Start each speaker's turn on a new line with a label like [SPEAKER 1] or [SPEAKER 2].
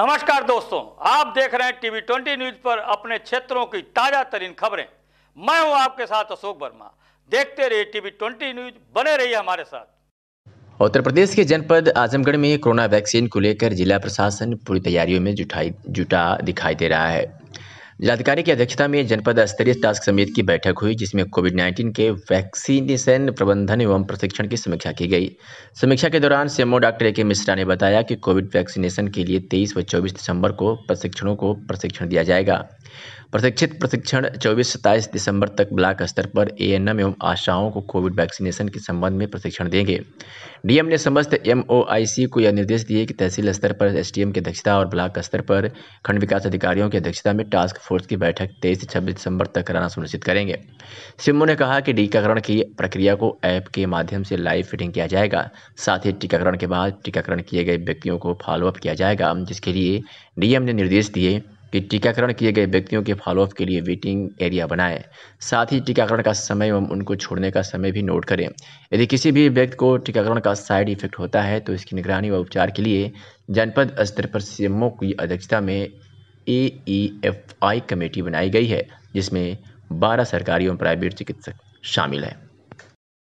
[SPEAKER 1] नमस्कार दोस्तों आप देख रहे हैं टीवी ट्वेंटी न्यूज पर अपने क्षेत्रों की ताजा तरीन खबरें मैं हूं आपके साथ अशोक वर्मा देखते रहिए टीवी ट्वेंटी न्यूज बने रहिए हमारे साथ
[SPEAKER 2] उत्तर प्रदेश के जनपद आजमगढ़ में कोरोना वैक्सीन को लेकर जिला प्रशासन पूरी तैयारियों में जुटाई जुटा दिखाई दे रहा है जिलाधिकारी की अध्यक्षता में जनपद स्तरीय टास्क समिति की बैठक हुई जिसमें कोविड 19 के वैक्सीनेशन प्रबंधन एवं प्रशिक्षण की समीक्षा की गई समीक्षा के दौरान सीएमओ डॉक्टर ए के मिश्रा ने बताया कि कोविड वैक्सीनेशन के लिए 23 व 24 दिसंबर को प्रशिक्षणों को प्रशिक्षण दिया जाएगा प्रशिक्षित प्रशिक्षण चौबीस सत्ताईस दिसंबर तक ब्लॉक स्तर पर एम एवं आशाओं को कोविड वैक्सीनेशन के संबंध में प्रशिक्षण देंगे डीएम ने समस्त सी को यह निर्देश दिए कि तहसील स्तर पर एम की अध्यक्षता और ब्लॉक स्तर पर खंड विकास अधिकारियों की अध्यक्षता में टास्क फोर्स की बैठक तेईस से छब्बीस दिसंबर तक कराना सुनिश्चित करेंगे सिम्मू ने कहा कि टीकाकरण की प्रक्रिया को ऐप के माध्यम से लाइव फिटिंग किया जाएगा साथ ही टीकाकरण के बाद टीकाकरण किए गए व्यक्तियों को फॉलोअप किया जाएगा जिसके लिए डीएम ने निर्देश दिए कि टीकाकरण किए गए व्यक्तियों के फॉलोअप के लिए वेटिंग एरिया बनाएँ साथ ही टीकाकरण का समय एवं उनको छोड़ने का समय भी नोट करें यदि किसी भी व्यक्ति को टीकाकरण का साइड इफेक्ट होता है तो इसकी निगरानी व उपचार के लिए जनपद स्तर पर सीएमओ की अध्यक्षता में ए ई एफ आई कमेटी बनाई गई है जिसमें बारह सरकारी एवं प्राइवेट चिकित्सक शामिल हैं